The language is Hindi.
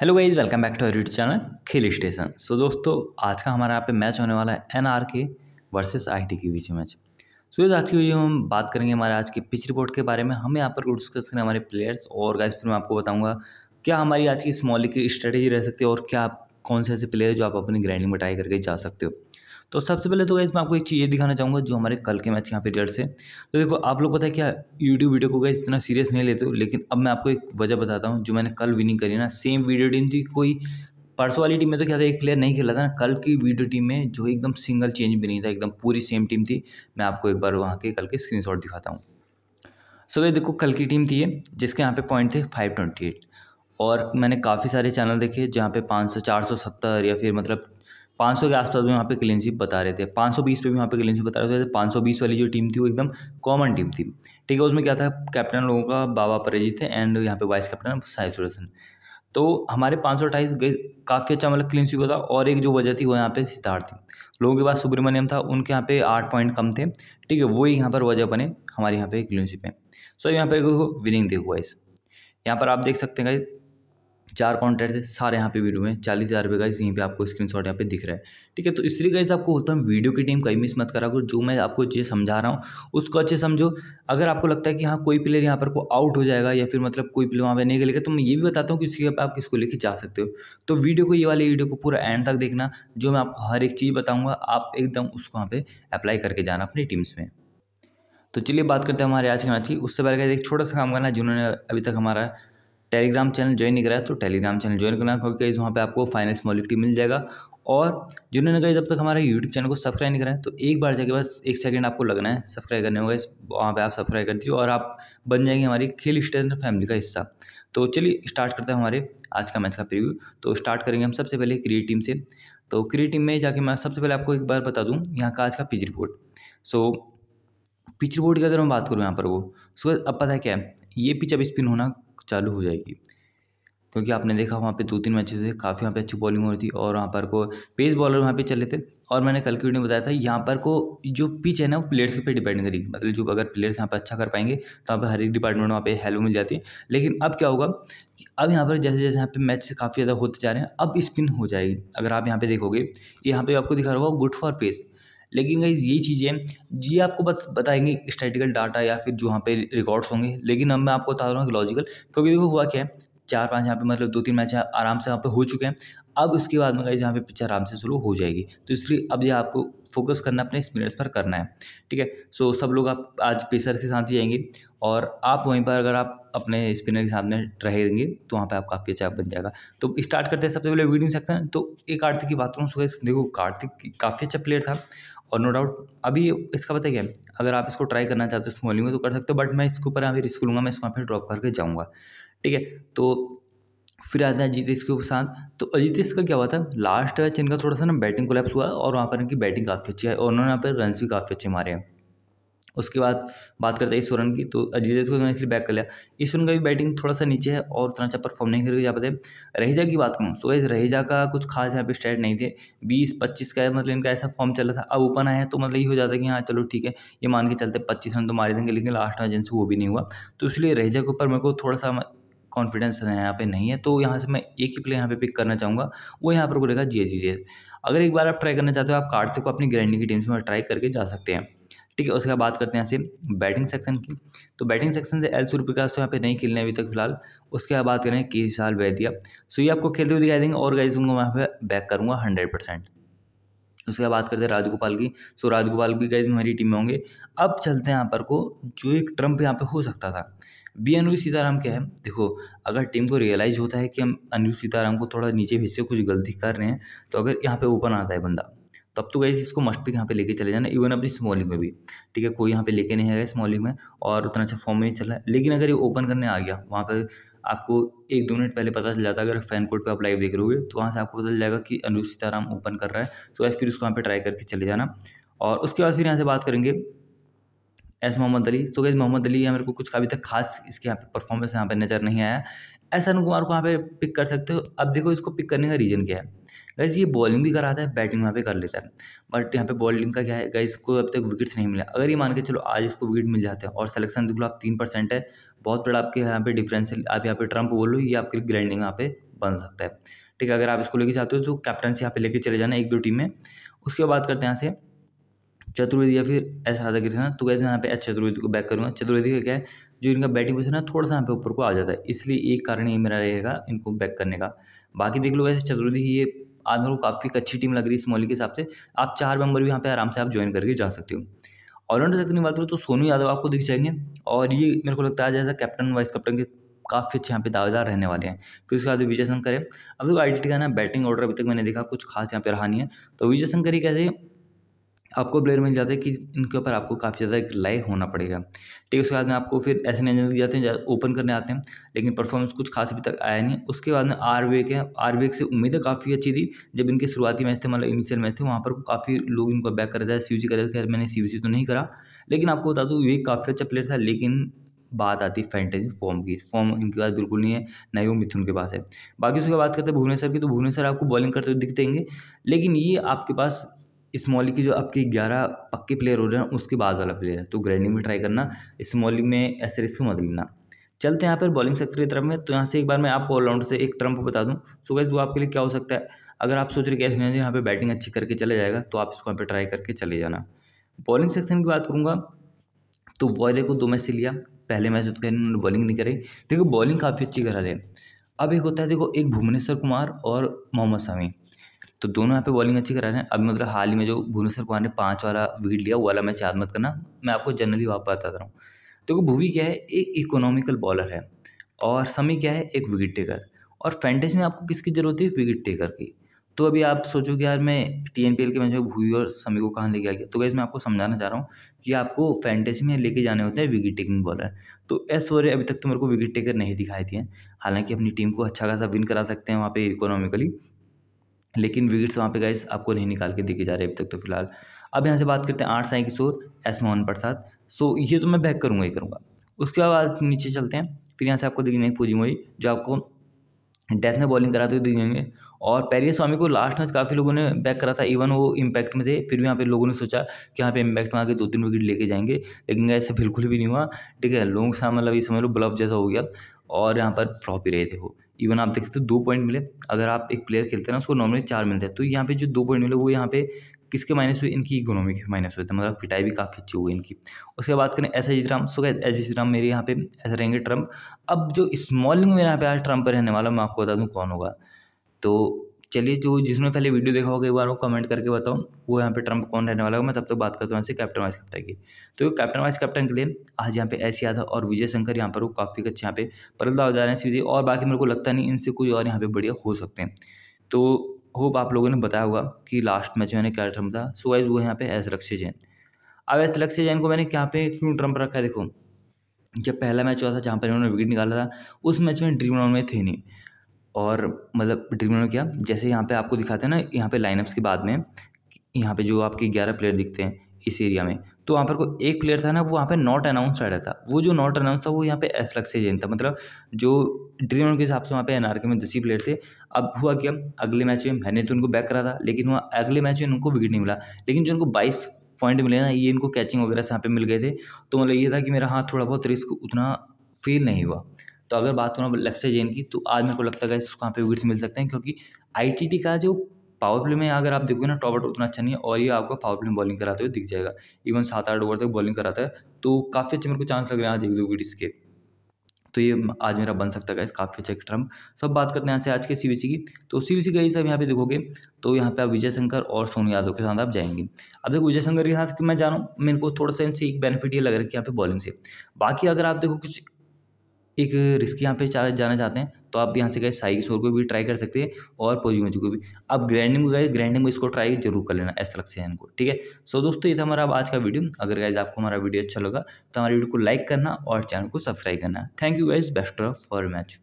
hello guys welcome back to YouTube channel खेल स्टेशन सो दोस्तों आज का हमारे यहाँ पे मैच होने वाला है N R K versus I T के बीच मैच सो so, इस आज की वीडियो में हम बात करेंगे हमारे आज की पिच रिपोर्ट के बारे में हम यहाँ पर डिस्कस करें हमारे प्लेयर्स और गाइज फिर मैं आपको बताऊँगा क्या हमारी आज की स्मॉल की स्ट्रेटेजी रह सकती है और क्या कौन से ऐसे प्लेयर जो आप अपनी ग्राइंडिंग में ट्राई करके जा सकते हो तो सबसे पहले तो गाइज मैं आपको एक चीज़ ये दिखाना चाहूँगा जो हमारे कल के मैच यहाँ पे रिजल्ट से तो देखो आप लोग पता है क्या यूट्यूब वीडियो को गाइज इतना सीरियस नहीं लेते हो लेकिन अब मैं आपको एक वजह बताता हूँ जो मैंने कल विनिंग करी ना सेम वीडियो टीम थी कोई परसों वाली टीम में तो क्या था एक प्लेयर नहीं खेला था ना कल की वीडियो टीम में जो एकदम सिंगल चेंज भी नहीं था एकदम पूरी सेम टीम थी मैं आपको एक बार वहाँ के कल के स्क्रीन दिखाता हूँ सो so, देखो कल की टीम थी ये जिसके यहाँ पे पॉइंट थे फाइव ट्वेंटी एट और मैंने काफ़ी सारे चैनल देखे जहाँ पे पाँच सौ चार सौ सत्तर या फिर मतलब 500 के आसपास भी वहाँ पे क्लीनशिप बता रहे थे 520 पे भी वहाँ पे क्लीनशिप बता रहे थे 520 वाली जो टीम थी वो एकदम कॉमन टीम थी ठीक है उसमें क्या था कैप्टन लोगों का बाबा परेजी थे एंड यहाँ पे वाइस कैप्टन साई सुरसन तो हमारे पाँच सौ अट्ठाईस काफ़ी अच्छा मतलब क्लीनशिप होता था और एक जो वजह थी वो यहाँ पे सिद्धार्थ थी लोगों के पास सुब्रमण्यम था उनके यहाँ पे आठ पॉइंट कम थे ठीक है वही यहाँ पर वजह बने हमारे यहाँ पे क्लीनशिप है सो यहाँ पर विनिंग देखो वाइस यहाँ पर आप देख सकते हैं चार कॉन्टैक्ट सारे यहाँ पे वीडियो में चालीस हज़ार रुपये इस यहीं पे आपको स्क्रीन शॉट यहाँ पे दिख रहा है ठीक है तो इसलिए गाइज आपको होता है वीडियो की टीम कहीं मिस मत करा करो जो मैं आपको चीज़ समझा रहा हूँ उसको अच्छे समझो अगर आपको लगता है कि हाँ कोई प्लेयर यहाँ पर को आउट हो जाएगा या फिर मतलब कोई प्लेयर वहाँ पर नहीं गलेगा तो मैं ये भी बताता हूँ कि इसके आप किसको लेके जा सकते हो तो वीडियो को ये वाली वीडियो को पूरा एंड तक देखना जो मैं आपको हर एक चीज़ बताऊँगा आप एकदम उसको वहाँ पर अप्लाई करके जाना अपनी टीम्स में तो चलिए बात करते हैं हमारे आज के मैच की उससे पहले एक छोटा सा काम करना जिन्होंने अभी तक हमारा टेलीग्राम चैनल ज्वाइन नहीं करा तो टेलीग्राम चैनल ज्वाइन करना क्योंकि गाइज वहाँ पे आपको फाइनेंस मॉलिटी मिल जाएगा और जिन्होंने गाइज अब तक हमारे यूट्यूब चैनल को सब्सक्राइब नहीं कराया तो एक बार जाके बस एक सेकंड आपको लगना है सब्सक्राइब करने होगा वहाँ पर आप सब्सक्राइब कर दीजिए और आप बन जाएंगे हमारी खेल स्टेशन फैमिली का हिस्सा तो चलिए स्टार्ट करते हैं हमारे आज का मैच का प्रिव्यू तो स्टार्ट करेंगे हम सबसे पहले क्रिएट टीम से तो क्रिएट टीम में जाके मैं सबसे पहले आपको एक बार बता दूँ यहाँ का आज का pitch report so pitch report की अगर मैं बात करूँ यहाँ पर वो सो अब पता है क्या है ये पिच अब स्पिन होना चालू हो जाएगी क्योंकि आपने देखा वहाँ पे दो तीन मैचेस थे काफ़ी वहाँ पे अच्छी बॉलिंग हो रही थी और वहाँ पर को पेस बॉलर वहाँ पे चले थे और मैंने कल की वीडियो बताया था यहाँ पर को जो पिच है ना वो प्लेयर्स पे डिपेंड करेगी मतलब जो अगर प्लेयर्स यहाँ पर अच्छा कर पाएंगे तो वहाँ पर हर एक डिपार्टमेंट वहाँ पे हेल्प मिल जाती है लेकिन अब क्या होगा अब यहाँ पर जैसे जैसे यहाँ पे मैच काफ़ी ज़्यादा होते जा रहे हैं अब स्पिन हो जाएगी अगर आप यहाँ पर देखोगे यहाँ पर आपको दिखा रहा होगा गुड फॉर पेस लेकिन गाइज यही चीज़ें ये आपको बस बताएंगे स्टैटिकल डाटा या फिर जो वहाँ पे रिकॉर्ड्स होंगे लेकिन अब मैं आपको बता रहा हूँ लॉजिकल क्योंकि देखो हुआ क्या है चार पाँच यहाँ पे मतलब दो तीन मैच आराम से यहाँ पे हो चुके हैं अब उसके बाद में गाइज यहाँ पे पिक्चर आराम से शुरू हो जाएगी तो इसलिए अब ये आपको फोकस करना अपने स्पिनर्स पर करना है ठीक है सो सब लोग आप आज पेसर के साथ ही जाएंगे और आप वहीं पर अगर आप अपने स्पिनर के साथ में रहेंगे तो वहाँ पे आप काफ़ी अच्छा बन जाएगा तो स्टार्ट करते हैं सबसे पहले वीडियो सकते हैं तो एक कार्तिक की बात करूँ सो देखो कार्तिक काफ़ी अच्छा प्लेयर था और नो डाउट अभी इसका पता क्या है अगर आप इसको ट्राई करना चाहते हो स्मॉल में तो कर सकते हो बट मैं इसके ऊपर अभी रिस्क लूँगा मैं इसको फिर ड्रॉप करके जाऊँगा ठीक है तो फिर आते हैं अजीतेश इसके साथ तो अजीत इसका क्या हुआ था लास्ट मैच इनका थोड़ा सा ना बैटिंग कोलैप्स हुआ और वहाँ पर इनकी बैटिंग काफ़ी अच्छी है और उन्होंने यहाँ पर रन भी काफ़ी अच्छे मारे हैं उसके बाद बात करते हैं रन की तो अजीत को इसलिए बैक कर लिया इस रन का भी बैटिंग थोड़ा सा नीचे है और उतना अच्छा परफॉर्म नहीं करके जा पाते रहीजा की बात करूँ सो तो इस रहीजा का कुछ खास यहाँ पे स्टैट नहीं थे बीस पच्चीस का मतलब इनका ऐसा फॉर्म चल रहा था अब ओपन आया तो मतलब ये हो जाता है कि हाँ चलो ठीक है ये मान के चलते पच्चीस रन तो मारे देंगे लेकिन लास्ट में एजेंसी वो भी नहीं हुआ तो इसलिए रहीजा के ऊपर मेरे को थोड़ा सा कॉन्फिडेंस यहाँ पे नहीं है तो यहाँ से मैं एक ही प्लेयर यहाँ पे पिक करना चाहूँगा वो यहाँ पर बोलेगा जी जी अगर एक बार आप ट्राई करना चाहते हो आप कार्ड को अपनी ग्रैंडी की टीम से ट्राई करके जा सकते हैं ठीक है उसके बात करते हैं यहाँ से बैटिंग सेक्शन की तो बैटिंग सेक्शन से एल सूर्य प्रकाश तो यहाँ पे नहीं खेलने अभी तक फिलहाल उसके बाद बात करें के साल वैदिया सो ये आपको खेलते हुए दिखाई देंगे और गाइज उनको मैं यहाँ पे बैक करूँगा हंड्रेड परसेंट उसके बाद बात करते हैं राजगोपाल की सो राजगोपाल भी गाइज हमारी टीम में होंगे अब चलते हैं यहाँ पर को जो एक ट्रम्प यहाँ पर हो सकता था बी अनु सीताराम क्या है देखो अगर टीम को रियलाइज़ होता है कि हम अनु सीताराम को थोड़ा नीचे भेज से कुछ गलती कर रहे हैं तो अगर यहाँ पे ओपन आता है बंदा तो अब तो गई इसको मस्ट भी यहाँ पे लेके चले जाना इवन अपनी स्मॉलिंग में भी ठीक है कोई यहाँ पे लेके नहीं आएगा स्मॉलिंग में और उतना अच्छा फॉर्म में नहीं चल रहा है लेकिन अगर ये ओपन करने आ गया वहाँ पर आपको एक दो मिनट पहले पता चल जाता है अगर फैन कोड पे आप लाइव देख रहे हो तो वहाँ से आपको पता चल जाएगा कि अनुज सीताराम ओपन कर रहा है तो फिर उसको वहाँ पर ट्राई करके चले जाना और उसके बाद फिर यहाँ से बात करेंगे एस मोहम्मद अली तो कैसे मोहम्मद अली मेरे को कुछ अभी तक खास इसके यहाँ परफॉर्मेंस यहाँ पर नज़र नहीं आया एस अनु कुमार को वहाँ पे पिक कर सकते हो अब देखो इसको पिक करने का रीज़न क्या है गाइज़ ये बॉलिंग भी कराता है बैटिंग वहाँ पे कर लेता है बट यहाँ पे बॉलिंग का क्या है गाइज को अब तक विकेट्स नहीं मिला अगर ये मान के चलो आज इसको विकेट मिल जाते हैं और सिलेक्शन देख लो आप तीन परसेंट है बहुत बड़ा आपके यहाँ पे डिफरेंस है आप यहाँ पे बोल बोलो ये आपके लिए ग्रैंडिंग यहाँ पे बन सकता है ठीक है अगर आप इसको लेके जाते हो तो कैप्टनसी यहाँ पे लेके चले जाना एक दो टीम में उसके बाद करते हैं यहाँ से चतुर्वेदी या फिर एस राधा कृष्णा तो कैसे यहाँ पे एच चतुर्वेदी को बैक करूँगा चतुर्वेदी का क्या है जो इनका बैटिंग पोजिशन है थोड़ा सा यहाँ पे ऊपर को आ जाता है इसलिए एक कारण ये मेरा रहेगा इनको बैक करने का बाकी देख लो वैसे चतुर्वेदी ये आज मेरे को काफ़ी अच्छी टीम लग रही है इस मोहल्ले के हिसाब से आप चार मेंबर भी यहाँ पे आराम से आप ज्वाइन करके जा सकते हो ऑलराउंडर सेक्शन की बात करूँ तो सोनू यादव आपको दिख जाएंगे और ये मेरे को लगता है जैसा कैप्टन वाइस कैप्टन के काफ़ी अच्छे यहाँ पे दावेदार रहने वाले हैं फिर उसके बाद विजय शंकर है अब देखो आई टी का ना बैटिंग ऑर्डर अभी तक मैंने देखा कुछ खास यहाँ पे रहा नहीं है तो विजय शंकर ही कैसे आपको प्लेयर मिल जाते हैं कि इनके ऊपर आपको काफ़ी ज़्यादा एक रिलाई होना पड़ेगा ठीक है उसके बाद में आपको फिर ऐसे इंजन जाते हैं ओपन करने आते हैं लेकिन परफॉर्मेंस कुछ खास अभी तक आया नहीं उसके बाद में आर वेक है आर वेक से उम्मीदें काफ़ी अच्छी थी जब इनके शुरुआती मैच थे मतलब इनिशियल मैच थे वहाँ पर काफ़ी लोग इनको बैक कर रहे थे सी कर रहे थे मैंने सी तो नहीं करा लेकिन आपको बता दूँ वेक काफ़ी अच्छा प्लेयर था लेकिन बात आती है फॉर्म की फॉर्म इनके पास बिल्कुल नहीं है ना ही वो मिथुन के पास है बाकी उसके बात करते हैं भुवनेश्वर की तो भुवनेश्वर आपको बॉलिंग करते हुए दिख देंगे लेकिन ये आपके पास स्मॉल लीग की जो आपके ग्यारह पक्के प्लेयर हो रहे हैं उसके बाद वाला प्लेयर है तो ग्राइंडिंग में ट्राई करना स्मॉल लीग में ऐसे रिस्क मत लेना चलते हैं यहाँ पर बॉलिंग सेक्टर की तरफ में तो यहाँ से एक बार मैं आपको ऑलराउंडर से एक ट्रम्प बता दूँ सो गैस वो आपके लिए क्या हो सकता है अगर आप सोच रहे कैसे नहीं यहाँ पर बैटिंग अच्छी करके चले जाएगा तो आप इसको यहाँ पर ट्राई करके चले जाना बॉलिंग सेक्शन की बात करूँगा तो वॉयरे को दो मैच से लिया पहले मैच तो कहीं उन्होंने बॉलिंग नहीं करी देखो बॉलिंग काफ़ी अच्छी करा रहे अब एक होता है देखो एक भुवनेश्वर कुमार और मोहम्मद शमी तो दोनों यहाँ पे बॉलिंग अच्छी करा रहे हैं अभी मतलब हाल ही में जो भुवनेश्वर कुमार ने पाँच वाला वीड लिया वो वाला मैच याद मत करना मैं आपको जनरली वापस बताता रहा हूँ देखो तो भूवी क्या है एक इकोनॉमिकल बॉलर है और समी क्या है एक विकेट टेकर और फैंटेज में आपको किसकी ज़रूरत है विकेट टेकर की तो अभी आप सोचो कि यार मैं टी एन पी एल के मैच में भूवी और समी को कहाँ लेके आ गया तो गैस मैं आपको समझाना चाह रहा हूँ कि आपको फैंटेसी में लेके जाने होते हैं विकेट टेकिंग बॉलर तो एस ओवर अभी तक तो मेरे को विकेट टेकर नहीं दिखाई दिए हालांकि अपनी टीम को अच्छा खासा विन करा सकते हैं वहाँ पे इकोनॉमिकली लेकिन विकेट्स वहाँ पे गाइस आपको नहीं निकाल के देखे जा रहे अभी तक तो फिलहाल अब यहाँ से बात करते हैं आठ साई किशोर एस मोहन प्रसाद सो ये तो मैं बैक करूँगा ही करूँगा उसके बाद नीचे चलते हैं फिर यहाँ से आपको देखेंगे पूजी मोई जो आपको डेथ में बॉलिंग कराते हुए दिखेंगे और पैरिय स्वामी को लास्ट मैच काफ़ी लोगों ने बैक करा था इवन वो इम्पैक्ट में थे फिर भी यहाँ पे लोगों ने सोचा कि यहाँ पे इम्पैक्ट में आके दो तीन विकेट लेके जाएंगे लेकिन ऐसे बिल्कुल भी नहीं हुआ ठीक है लोगों के सामने मतलब इस समझ लो ब्लफ जैसा हो गया और यहाँ पर फ्लॉप ही रहे थे वो इवन आप देख सकते हो दो पॉइंट मिले अगर आप एक प्लेयर खेलते हैं ना उसको नॉर्मली चार मिलते हैं तो यहाँ पे जो दो पॉइंट मिले वो यहाँ पे किसके माइनस हुए इनकी इकोनॉमी के माइनस हुए थे मतलब पिटाई भी काफ़ी अच्छी हुई इनकी उसके बाद करें S H Trump so S H Trump मेरे यहाँ पे ऐसे रहेंगे ट्रम्प अब जो स्मॉलिंग मेरे यहाँ पे आज ट्रम्प रहने वाला मैं आपको बता दूँ कौन होगा तो चलिए जो जिसने पहले वीडियो देखा होगा एक बार वो कमेंट करके बताओ वो यहाँ पे ट्रंप कौन रहने वाला होगा मैं तब तक तो बात करता हूँ यहाँ से कैप्टन वाइस कैप्टन की तो कैप्टन वाइस कैप्टन के लिए आज यहाँ पे एस यादव और विजय शंकर यहाँ पर वो काफ़ी अच्छे यहाँ पे परदा जा रहे हैं सीधे और बाकी मेरे को लगता नहीं इनसे कोई और यहाँ पर बढ़िया हो सकते हैं तो होप आप लोगों ने बताया होगा कि लास्ट मैच मैंने क्या ट्रम्प था सो वाइज वो यहाँ पे एस लक्ष्य जैन अब एस लक्ष्य जैन को मैंने यहाँ पे क्यों ट्रम्प रखा है देखो जब पहला मैच हुआ था जहाँ पर इन्होंने विकेट निकाला था उस मैच में ड्रीम इलेवन में थे नहीं और मतलब ड्रीम क्या जैसे यहाँ पे आपको दिखाते हैं ना यहाँ पे लाइनअप्स के बाद में यहाँ पे जो आपके ग्यारह प्लेयर दिखते हैं इस एरिया में तो वहाँ पर कोई एक प्लेयर था ना वो वहाँ पे नॉट अनाउंस रहा था वो जो नॉट अनाउंस था वो यहाँ पे एस लग से जेन था मतलब जो ड्रीम के हिसाब से वहाँ पे के में दस ही प्लेयर थे अब हुआ क्या अगले मैच में मैंने तो उनको बैक करा था लेकिन वहाँ अगले मैच में उनको विकेट नहीं मिला लेकिन जो उनको बाईस पॉइंट मिले ना ये इनको कैचिंग वगैरह से यहाँ पर मिल गए थे तो मतलब ये था कि मेरा हाँ थोड़ा बहुत रिस्क उतना फील नहीं हुआ तो अगर बात करूँ लक्ष्य जैन की तो आज मेरे को लगता है कहाँ यहाँ पे विकेट्स मिल सकते हैं क्योंकि आई का जो पावर प्ले में अगर आप देखोगे ना टॉप उतना अच्छा नहीं है और ये आपको पावर प्ले में बॉलिंग कराते हुए दिख जाएगा इवन सात आठ ओवर तक बॉलिंग कराता है तो काफ़ी अच्छे मेरे को चांस लग रहे हैं आज एक दो विकेट इसके तो ये आज मेरा बन सकता है इस काफ़ी अच्छा ट्रम्प सब बात करते हैं यहाँ से आज के सी की तो सी का ये सब यहाँ पे देखोगे तो यहाँ पे आप विजय शंकर और सोनू यादव के साथ आप जाएंगे अब देखो विजय शंकर के साथ मैं जा रहा हूँ मेरे को थोड़ा सा इनसे एक बेनिफिट ये लग रहा है कि यहाँ पे बॉलिंग से बाकी अगर आप देखो कुछ एक रिस्क यहाँ पे जाना चाहते हैं तो आप यहाँ से गए साई किशोर को भी ट्राई कर सकते हैं और पोजीमोजी को भी आप ग्राइंडिंग को गए ग्राइंडिंग को इसको ट्राई जरूर कर लेना ऐसा लगता है इनको ठीक है सो दोस्तों ये था हमारा आज का वीडियो अगर गाइज आपको हमारा वीडियो अच्छा लगा तो हमारे वीडियो को लाइक करना और चैनल को सब्सक्राइब करना thank you guys best for match